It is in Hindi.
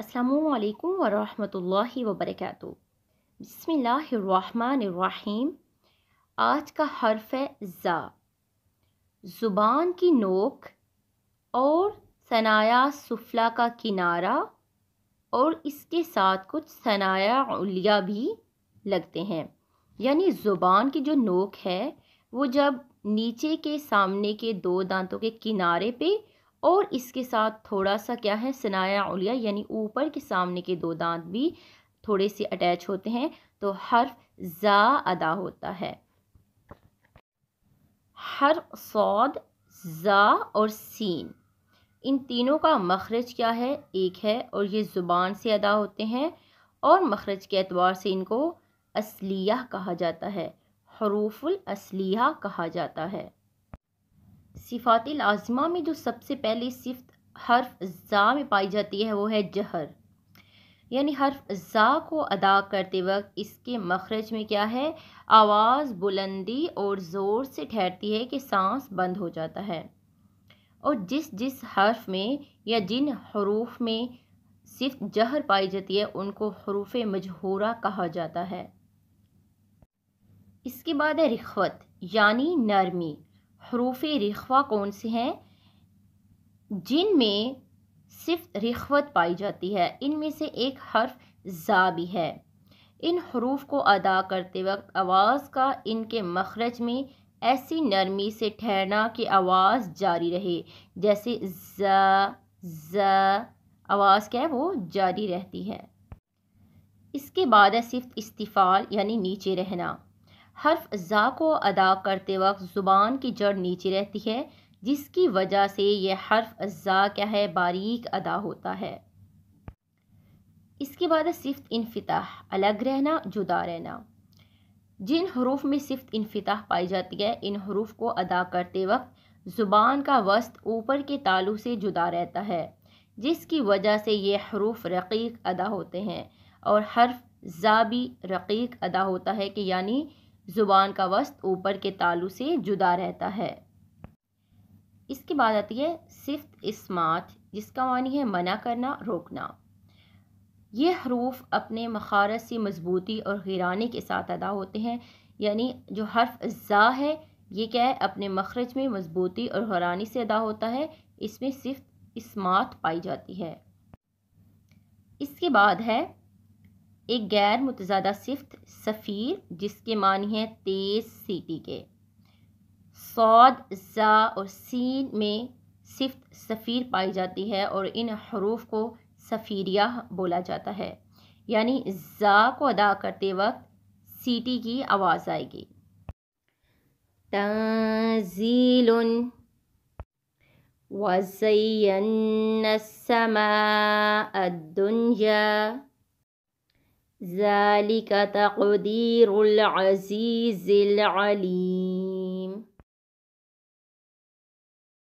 अस्सलाम वालेकुम वरहमतुल्लाहि वबरकातुहू आज का हर्फ है ज़ा ज़ुबान की नोक और सनाया सुफला का किनारा और इसके साथ कुछ सनाया उलिया भी लगते हैं यानी ज़ुबान की जो नोक है वो जब नीचे के सामने के दो दांतों के किनारे पे और इसके साथ थोड़ा सा क्या है सनाया उलिया यानी ऊपर के सामने के दो दांत भी थोड़े से अटैच होते हैं तो हर्फ ज़ा अदा होता है हर सौद ज़ा और सीन इन तीनों का मखरज क्या है एक है और ये ज़ुबान से अदा होते हैं और मखरज के अतबार से इनको असलिया कहा जाता है हरूफुल असलिया कहा जाता है सिफ़ात लाजमा में जो सबसे पहले सिफ्त हर्फ ज़ा में पाई जाती है वो है जहर यानी हर्फ ज़ा को अदा करते वक्त इसके मखरज में क्या है आवाज़ बुलंदी और ज़ोर से ठहरती है कि सांस बंद हो जाता है और जिस जिस हर्फ में या जिन हरूफ में सिर्फ जहर पाई जाती है उनको हरूफ मजहूरा कहा जाता है इसके बाद है रिखवत यानी नरमी हरूफ रिखवा कौन से हैं जिन में सिर्फ रिखवत पाई जाती है इनमें से एक हर्फ ज़ा भी है इन हरूफ को अदा करते वक्त आवाज़ का इनके मखरज में ऐसी नरमी से ठहरना कि आवाज़ जारी रहे जैसे आवाज़ क्या है वो जारी रहती है इसके बाद है सिर्फ इस्तीफ़ाल यानी नीचे रहना हर्फ ज़ा को अदा करते वक्त ज़ुबान की जड़ नीचे रहती है जिसकी वजह से यह हर्फ ज़ा क्या है बारीक अदा होता है इसके बाद सिफ्त इनफिताह अलग रहना जुदा रहना जिन हरूफ में सिफ्त इनफताह पाई जाती है इन हरूफ को अदा करते वक्त ज़ुबान का वस्त ऊपर के तालु से जुदा रहता है जिसकी वजह से ये हरूफ रकीक अदा होते हैं और हर्फ ज़ा भी रकीक अदा होता है कि यानी ज़ुबान का वस्त ऊपर के तालू से जुदा रहता है इसके बाद आती है सिफ्त इस्मात जिसका मानी है मना करना रोकना ये हरूफ अपने मखारत से मजबूती और गिराने के साथ अदा होते हैं यानी जो हर्फ ज़ा है ये क्या है अपने मखरज में मजबूती और हैरानी से अदा होता है इसमें सिर्फ इसमात पाई जाती है इसके बाद है एक गैर मुतजादा सिफ्त सफ़ीर जिसके मानी है तेज़ सीटी के सौद ज़ा और सीन में सिफ्त सफ़ीर पाई जाती है और इन हरूफ को सफ़ीरिया बोला जाता है यानी ज़ा को अदा करते वक्त सीटी की आवाज़ आएगी तील वज़यन समा दुनिया ذلك تقدير العزيز العليم